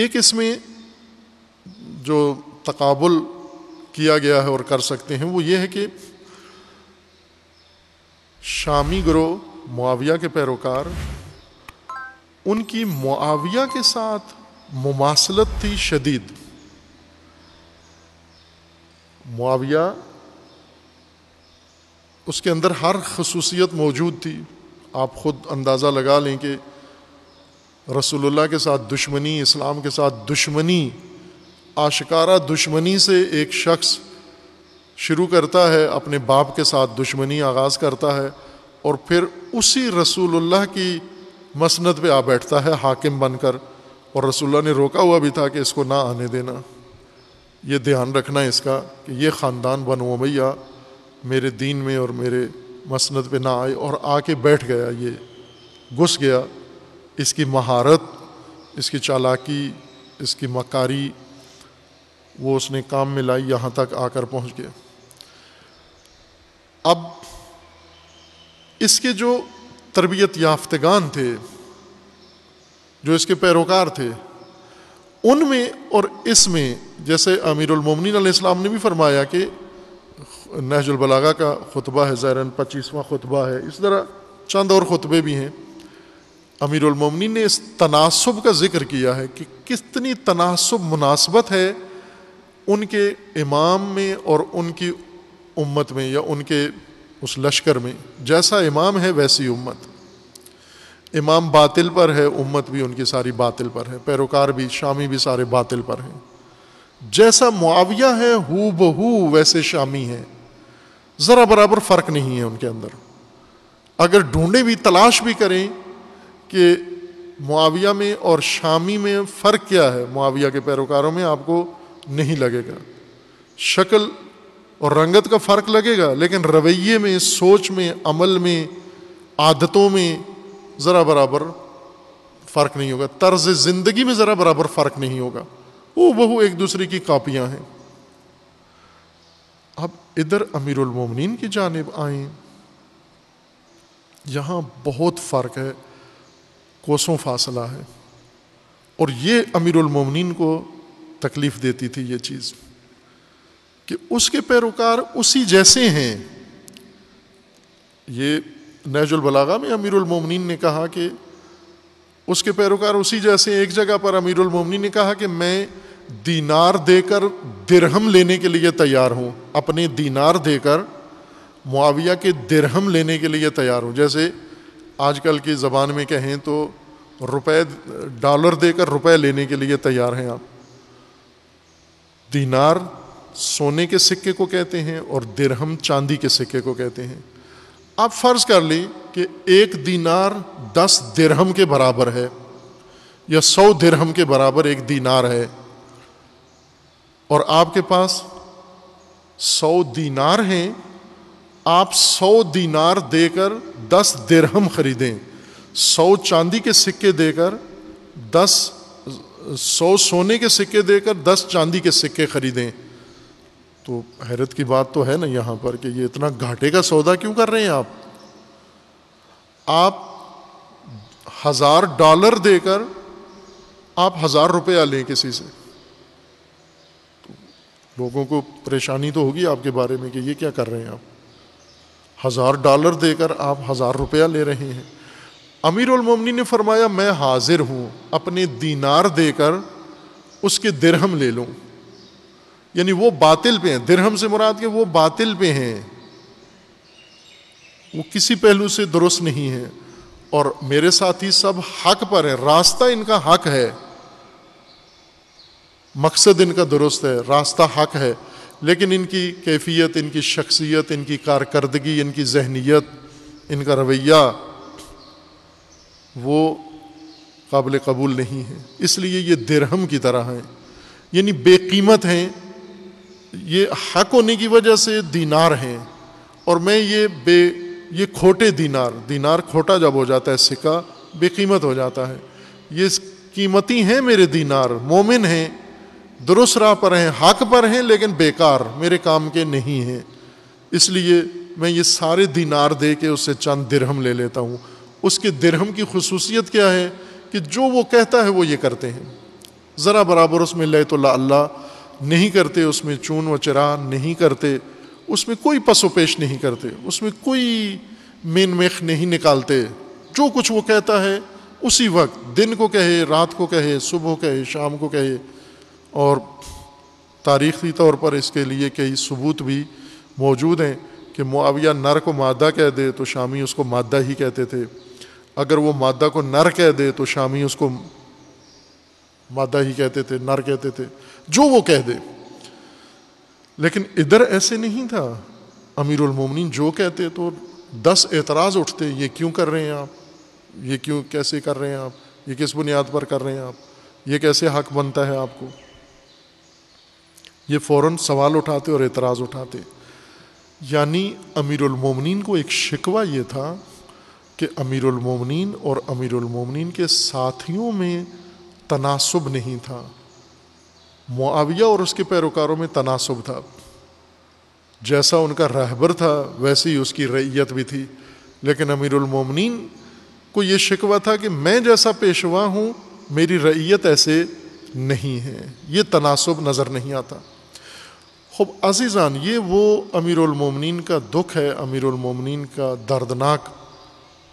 एक इसमें जो तकाबुल किया गया है और कर सकते हैं वो ये है कि शामी ग्रोह मुआविया के पैरोकार उनकी मुआविया के साथ मुमासलत थी शदीद मुआविया उसके अंदर हर खसूसियत मौजूद थी आप ख़ुद अंदाज़ा लगा लें कि रसूलुल्लाह के साथ दुश्मनी इस्लाम के साथ दुश्मनी आशकारा दुश्मनी से एक शख्स शुरू करता है अपने बाप के साथ दुश्मनी आगाज़ करता है और फिर उसी रसूलुल्लाह की मसनद पे आ बैठता है हाकिम बनकर और रसूलुल्लाह ने रोका हुआ भी था कि इसको ना आने देना ये ध्यान रखना है इसका कि ये ख़ानदान बनो भैया मेरे दीन में और मेरे मसनद पे ना आए और आके बैठ गया ये घुस गया इसकी महारत इसकी चालाकी इसकी मकारी वो उसने काम में लाई यहाँ तक आकर पहुँच गया अब इसके जो तरबियत याफ्तगान थे जो इसके पैरोकार थे उनमें और इसमें जैसे अमीरमिन इस्लाम ने भी फरमाया कि नहजुलबलागा का खुतबा है ज़ैरन पच्चीसवां खुतबा है इस तरह चंद और ख़ुतबे भी हैं अमीर उलमोमिन ने इस तनासब का जिक्र किया है कि कितनी तनासब मुनासबत है उनके इमाम में और उनकी उम्मत में या उनके उस लश्कर में जैसा इमाम है वैसी उम्मत इमाम बातिल पर है उम्मत भी उनकी सारी बातिल पर है पैरोकार भी शामी भी सारे बातिल पर हैं जैसा मुआविया है हु बहू वैसे शामी है ज़रा बराबर फ़र्क नहीं है उनके अंदर अगर ढूंढे भी तलाश भी करें कि मुआविया में और शामी में फ़र्क क्या है मुआविया के पैरोकारों में आपको नहीं लगेगा शक्ल और रंगत का फ़र्क लगेगा लेकिन रवैये में सोच में अमल में आदतों में ज़रा बराबर फ़र्क नहीं होगा तर्ज ज़िंदगी में ज़रा बराबर फ़र्क नहीं होगा वो बहु एक दूसरे की कापियाँ हैं अब इधर अमीरमिन की जानब आए यहाँ बहुत फ़र्क है कोसों फासला है और ये अमीरमिन को तकलीफ देती थी ये चीज़ कि उसके पैरोकार उसी जैसे हैं ये नहजुलबलागा में अमीरमिन ने कहा कि उसके पैरोकार उसी जैसे एक जगह पर अमीरमिन ने कहा कि मैं दीनार देकर दिरहम लेने के लिए तैयार हूँ अपने दीनार देकर मुआविया के दिरहम लेने के लिए तैयार हूँ जैसे आजकल की ज़बान में कहें तो रुपए डॉलर देकर रुपए लेने के लिए तैयार हैं आप दीनार सोने के सिक्के को कहते हैं और दिरहम चांदी के सिक्के को कहते हैं आप फर्ज कर ली कि एक दिनार दस दिरहम के बराबर है या सौ दिरहम के बराबर एक दिनार है और आपके पास सौ दिनार हैं आप सौ दीनार देकर दस दिरहम खरीदें सौ चांदी के सिक्के देकर दस सौ सोने के सिक्के देकर दस चांदी के सिक्के खरीदें तो हैरत की बात तो है ना यहाँ पर कि ये इतना घाटे का सौदा क्यों कर रहे हैं आप आप हज़ार डॉलर देकर आप हज़ार रुपया लें किसी से तो लोगों को परेशानी तो होगी आपके बारे में कि ये क्या कर रहे हैं आप हज़ार डॉलर देकर आप हज़ार रुपया ले रहे हैं अमीर अमीरमनी ने फरमाया मैं हाजिर हूँ अपने दीनार देकर उसके दरहम ले लूँ यानी वो बातिल पे हैं दिरहम से मुराद के वो बातिल पे हैं वो किसी पहलू से दुरुस्त नहीं है और मेरे साथी सब हक पर है रास्ता इनका हक है मकसद इनका दुरुस्त है रास्ता हक है लेकिन इनकी कैफियत इनकी शख्सियत इनकी कारकर्दगी इनकी जहनीत इनका रवैया वो काबिल कबूल नहीं है इसलिए ये दरहम की तरह हैं यानी बेकीमत हैं ये हक होने की वजह से दीनार हैं और मैं ये बे ये खोटे दीनार दीनार खोटा जब हो जाता है सिक्का बेकीमत हो जाता है ये कीमती हैं मेरे दीनार मोमिन हैं दुरुस्त राह पर हैं हक पर हैं लेकिन बेकार मेरे काम के नहीं हैं इसलिए मैं ये सारे दीनार दे के उससे चंद दिरहम ले लेता हूँ उसके दिरहम की खसूसियत क्या है कि जो वो कहता है वो ये करते हैं ज़रा बराबर उसमें ले तो ला अल्लाह नहीं करते उसमें चून व चरा नहीं करते उसमें कोई पसोपेश नहीं करते उसमें कोई मेन मेख नहीं निकालते जो कुछ वो कहता है उसी वक्त दिन को कहे रात को कहे सुबह कहे शाम को कहे और तारीख़ी तौर पर इसके लिए कई सबूत भी मौजूद हैं कि मुआविया नर को मादा कह दे तो शामी उसको मादा ही कहते थे अगर वो मादा को नर कह दे तो शामी उसको मादा ही कहते थे नर कहते थे जो वो कह दे लेकिन इधर ऐसे नहीं था अमीरमिन जो कहते तो दस एतराज़ उठते ये क्यों कर रहे हैं आप ये क्यों कैसे कर रहे हैं आप ये किस बुनियाद पर कर रहे हैं आप ये कैसे हक बनता है आपको ये फ़ौर सवाल उठाते और एतराज़ उठाते यानि अमीरमिन को एक शिकवा ये था कि अमीरमिन और अमीरमिन के साथियों में तनासब नहीं था मुआविया और उसके पैरोकारों में तनासब था जैसा उनका रहबर था वैसे ही उसकी रैयत भी थी लेकिन अमीरमिन को ये शिकवा था कि मैं जैसा पेशवा हूँ मेरी रैयत ऐसे नहीं है ये तनासब नज़र नहीं आता खूब अजीज़ान ये वो अमीरमिन का दुख है अमीरमिन का दर्दनाक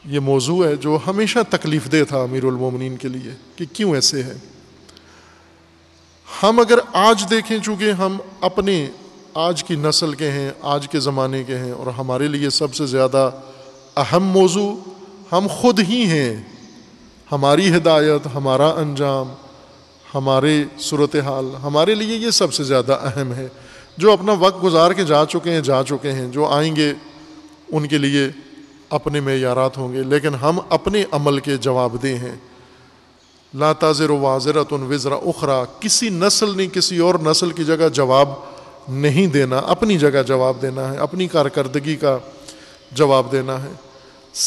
ये मौजू है जो हमेशा तकलीफ दे था अमीरमिन के लिए कि क्यों ऐसे है हम अगर आज देखें चूँकि हम अपने आज की नस्ल के हैं आज के ज़माने के हैं और हमारे लिए सबसे ज़्यादा अहम मौजू हम खुद ही हैं हमारी हिदायत हमारा अंजाम हमारे सूरत हाल हमारे लिए ये सबसे ज़्यादा अहम है जो अपना वक्त गुजार के जा चुके हैं जा चुके हैं जो आएंगे उनके लिए अपने मैारात होंगे लेकिन हम अपने अमल के जवाब दे हैं ला ताज़र वाजरत वज़रा उखरा किसी नस्ल ने किसी और नस्ल की जगह जवाब नहीं देना अपनी जगह जवाब देना है अपनी कारकरी का जवाब देना है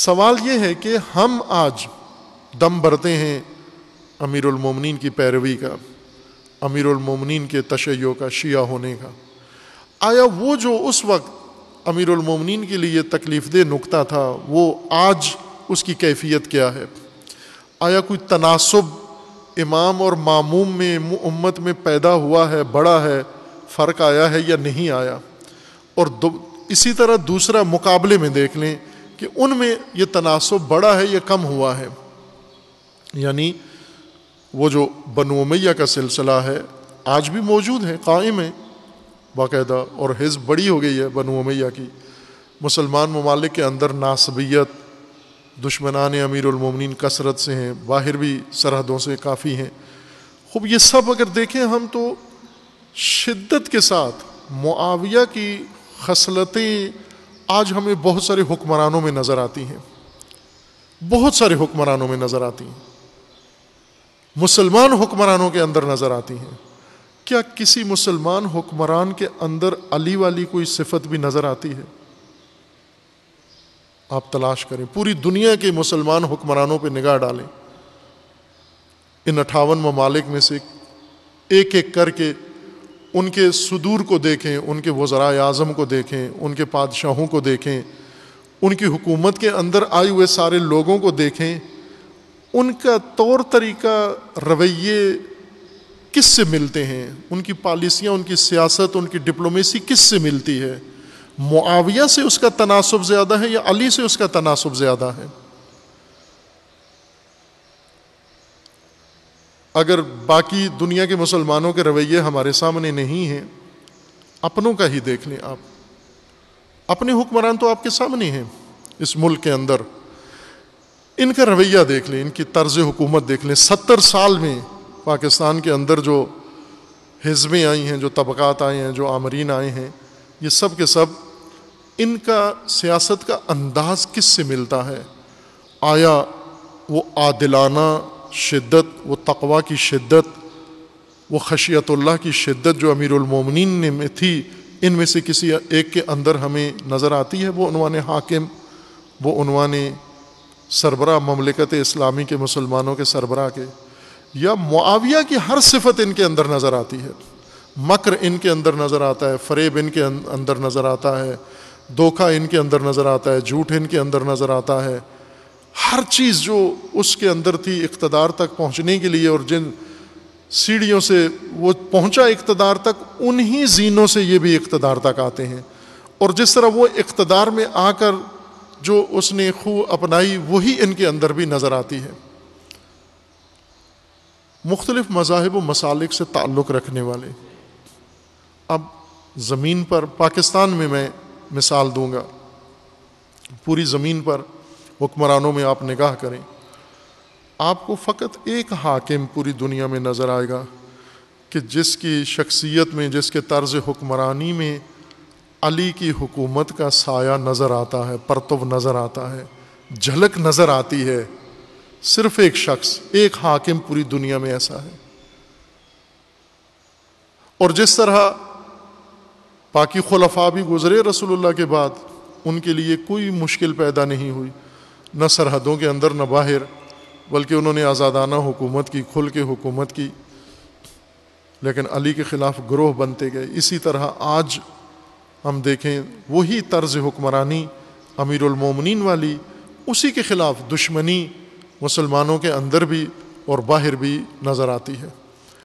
सवाल ये है कि हम आज दम भरते हैं अमीरमिन की पैरवी का अमीरमिन के तशैयों का शिया होने का आया वो जो उस वक्त अमीरमिन के लिए तकलीफ़ दह नुकता था वो आज उसकी कैफियत क्या है आया कोई तनासब इमाम और मामूम में उम्मत में पैदा हुआ है बड़ा है फ़र्क आया है या नहीं आया और इसी तरह दूसरा मुकाबले में देख लें कि उनमें यह तनासब बड़ा है या कम हुआ है यानी वो जो बनोमैया का सिलसिला है आज भी मौजूद है कायम है बाकायदा और हिज बड़ी हो गई है बनु उमैया की मुसलमान ममालिक के अंदर नासबियत दुश्मनान अमीरमिन कसरत से हैं बाहर भी सरहदों से काफ़ी हैं खूब ये सब अगर देखें हम तो शिद्दत के साथ मुआविया की खसलतें आज हमें बहुत सारे हुक्मरानों में नज़र आती हैं बहुत सारे हुक्मरानों में नज़र आती हैं मुसलमान हुक्मरानों के अंदर नज़र आती हैं क्या किसी मुसलमान हुक्मरान के अंदर अली वाली कोई सिफत भी नज़र आती है आप तलाश करें पूरी दुनिया के मुसलमान हुक्मरानों पर निगाह डालें इन अठावन ममालिक में से एक एक करके उनके सुदूर को देखें उनके वज़रा आजम को देखें उनके पादशाहों को देखें उनकी हुकूमत के अंदर आए हुए सारे लोगों को देखें उनका तौर तरीका रवैये किस से मिलते हैं उनकी पॉलिसियाँ उनकी सियासत उनकी डिप्लोमेसी किस से मिलती है मुआविया से उसका तनासब ज़्यादा है या अली से उसका तनासब ज़्यादा है अगर बाकी दुनिया के मुसलमानों के रवैये हमारे सामने नहीं हैं अपनों का ही देख लें आप अपने हुक्मरान तो आपके सामने हैं इस मुल्क के अंदर इनका रवैया देख लें इनकी तर्ज हुकूमत देख लें सत्तर साल में पाकिस्तान के अंदर जो हिज़बें आई हैं जो तबक़ात आए हैं जो आमरीन आए हैं ये सब के सब इनका सियासत का अंदाज़ किस से मिलता है आया वो आदिलाना शिद्दत वो तकवा की शिद्दत वो खशियतुल्लाह की शिद्दत जो अमीरमिन ने में थी में से किसी एक के अंदर हमें नज़र आती है वो उनवान हाकिम वो उनवान सरबरा ममलिकत इस्लामी के मुसलमानों के सरबरा के या मुआविया की हर सिफत इनके अंदर नज़र आती है मकर इनके अंदर नज़र आता है फरेब इनके अं-, अंदर नज़र आता है धोखा इनके अंदर नज़र आता है झूठ इनके अंदर नज़र आता है हर चीज़ जो उसके अंदर थी इकतदार तक पहुँचने के लिए और जिन सीढ़ियों से वो पहुँचा इकतदार तक उन्हीं जीनों से ये भी इकतदार तक आते हैं और जिस तरह वो इकतदार में आकर जो उसने खू अपनाई वही इनके अंदर भी नज़र आती है मुख्तलिफ मजाहब मसालिक से ताल्लुक़ रखने वाले अब ज़मीन पर पाकिस्तान में मैं मिसाल दूंगा पूरी ज़मीन पर हुक्मरानों में आप निगाह करें आपको फ़कत एक हाकिम पूरी दुनिया में नज़र आएगा कि जिसकी शख्सियत में जिसके तर्ज हुक्मरानी में अली की हुकूमत का साया नज़र आता है परतब नज़र आता है झलक नज़र आती है सिर्फ एक शख्स एक हाकिम पूरी दुनिया में ऐसा है और जिस तरह बाकी खुलफा भी गुजरे रसूलुल्लाह के बाद उनके लिए कोई मुश्किल पैदा नहीं हुई न सरहदों के अंदर न बाहर बल्कि उन्होंने आज़ादाना हुकूमत की खुल के हुकूमत की लेकिन अली के ख़िलाफ़ ग्रोह बनते गए इसी तरह आज हम देखें वही तर्ज हुक्मरानी अमीरमिन वाली उसी के ख़िलाफ़ दुश्मनी मुसलमानों के अंदर भी और बाहर भी नज़र आती है